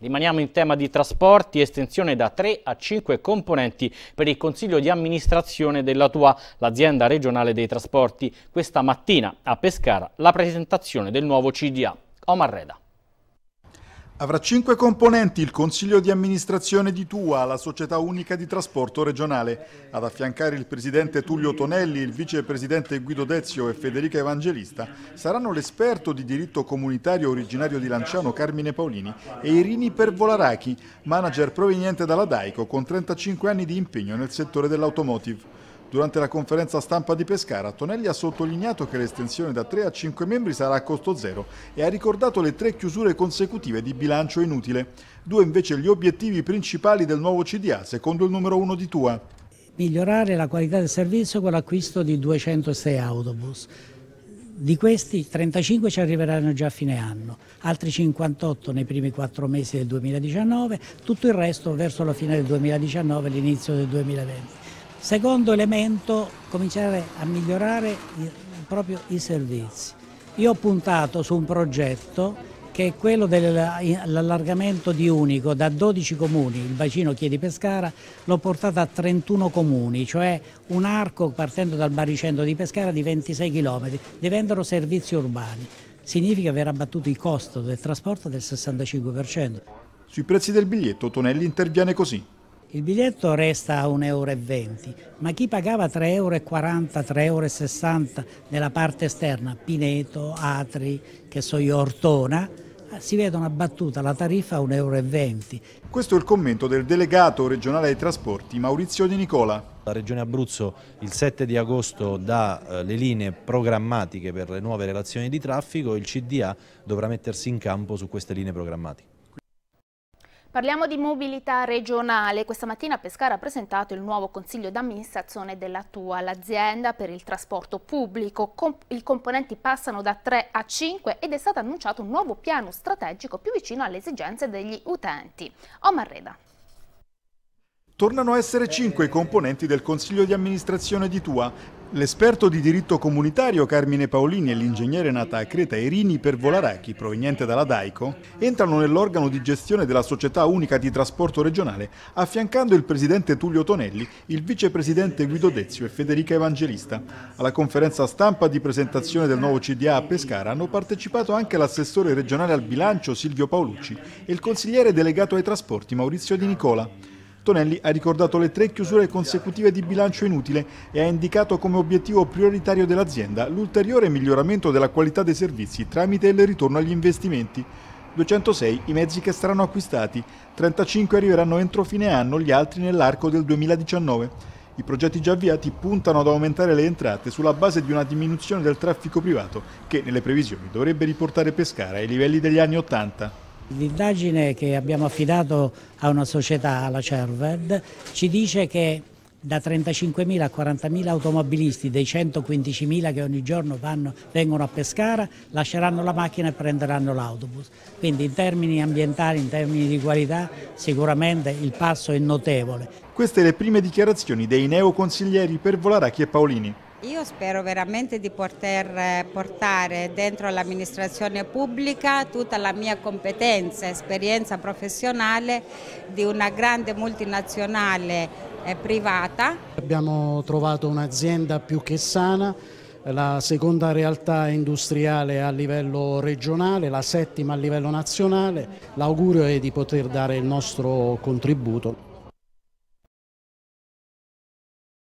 Rimaniamo in tema di trasporti, estensione da 3 a 5 componenti per il Consiglio di amministrazione della tua, l'azienda regionale dei trasporti. Questa mattina a Pescara la presentazione del nuovo CDA. Omar Reda. Avrà cinque componenti il Consiglio di amministrazione di Tua, la società unica di trasporto regionale. Ad affiancare il presidente Tullio Tonelli, il vicepresidente Guido Dezio e Federica Evangelista saranno l'esperto di diritto comunitario originario di Lanciano Carmine Paolini e Irini Pervolarachi, manager proveniente dalla Daico con 35 anni di impegno nel settore dell'automotive. Durante la conferenza stampa di Pescara, Tonelli ha sottolineato che l'estensione da 3 a 5 membri sarà a costo zero e ha ricordato le tre chiusure consecutive di bilancio inutile, due invece gli obiettivi principali del nuovo CDA, secondo il numero 1 di Tua. Migliorare la qualità del servizio con l'acquisto di 206 autobus. Di questi 35 ci arriveranno già a fine anno, altri 58 nei primi 4 mesi del 2019, tutto il resto verso la fine del 2019 e l'inizio del 2020. Secondo elemento, cominciare a migliorare il, proprio i servizi. Io ho puntato su un progetto che è quello dell'allargamento eh, di Unico da 12 comuni, il bacino Chiedi Pescara, l'ho portato a 31 comuni, cioè un arco partendo dal baricentro di Pescara di 26 km, diventano servizi urbani. Significa aver abbattuto il costo del trasporto del 65%. Sui prezzi del biglietto Tonelli interviene così. Il biglietto resta a 1,20 euro, ma chi pagava 3,40 euro, 3,60 euro nella parte esterna, Pineto, Atri, che so io, Ortona, si vede una battuta la tariffa a 1,20 euro. Questo è il commento del delegato regionale ai trasporti Maurizio Di Nicola. La Regione Abruzzo il 7 di agosto dà eh, le linee programmatiche per le nuove relazioni di traffico e il CDA dovrà mettersi in campo su queste linee programmatiche. Parliamo di mobilità regionale. Questa mattina Pescara ha presentato il nuovo consiglio d'amministrazione della tua, l'azienda per il trasporto pubblico. Com I componenti passano da 3 a 5 ed è stato annunciato un nuovo piano strategico più vicino alle esigenze degli utenti. Omar Reda. Tornano a essere cinque i componenti del consiglio di amministrazione di Tua, L'esperto di diritto comunitario Carmine Paolini e l'ingegnere nata a Creta Erini Pervolarachi, proveniente dalla Daico, entrano nell'organo di gestione della Società Unica di Trasporto Regionale, affiancando il presidente Tullio Tonelli, il vicepresidente Guido Dezio e Federica Evangelista. Alla conferenza stampa di presentazione del nuovo CDA a Pescara hanno partecipato anche l'assessore regionale al bilancio Silvio Paolucci e il consigliere delegato ai trasporti Maurizio Di Nicola. Tonelli ha ricordato le tre chiusure consecutive di bilancio inutile e ha indicato come obiettivo prioritario dell'azienda l'ulteriore miglioramento della qualità dei servizi tramite il ritorno agli investimenti. 206 i mezzi che saranno acquistati, 35 arriveranno entro fine anno, gli altri nell'arco del 2019. I progetti già avviati puntano ad aumentare le entrate sulla base di una diminuzione del traffico privato che nelle previsioni dovrebbe riportare Pescara ai livelli degli anni 80. L'indagine che abbiamo affidato a una società, alla Cerved, ci dice che da 35.000 a 40.000 automobilisti dei 115.000 che ogni giorno vanno, vengono a Pescara lasceranno la macchina e prenderanno l'autobus. Quindi in termini ambientali, in termini di qualità, sicuramente il passo è notevole. Queste le prime dichiarazioni dei neoconsiglieri per Volaracchi e Paolini. Io spero veramente di poter eh, portare dentro l'amministrazione pubblica tutta la mia competenza, e esperienza professionale di una grande multinazionale eh, privata. Abbiamo trovato un'azienda più che sana, la seconda realtà industriale a livello regionale, la settima a livello nazionale. L'augurio è di poter dare il nostro contributo.